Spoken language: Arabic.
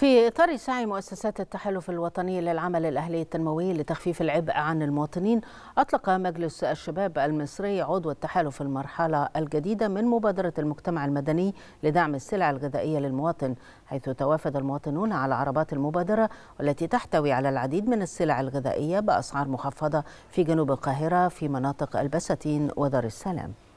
في إطار سعي مؤسسات التحالف الوطني للعمل الأهلي التنموي لتخفيف العبء عن المواطنين أطلق مجلس الشباب المصري عضو التحالف المرحلة الجديدة من مبادرة المجتمع المدني لدعم السلع الغذائية للمواطن حيث توافد المواطنون على عربات المبادرة والتي تحتوي على العديد من السلع الغذائية بأسعار مخفضة في جنوب القاهرة في مناطق البساتين ودار السلام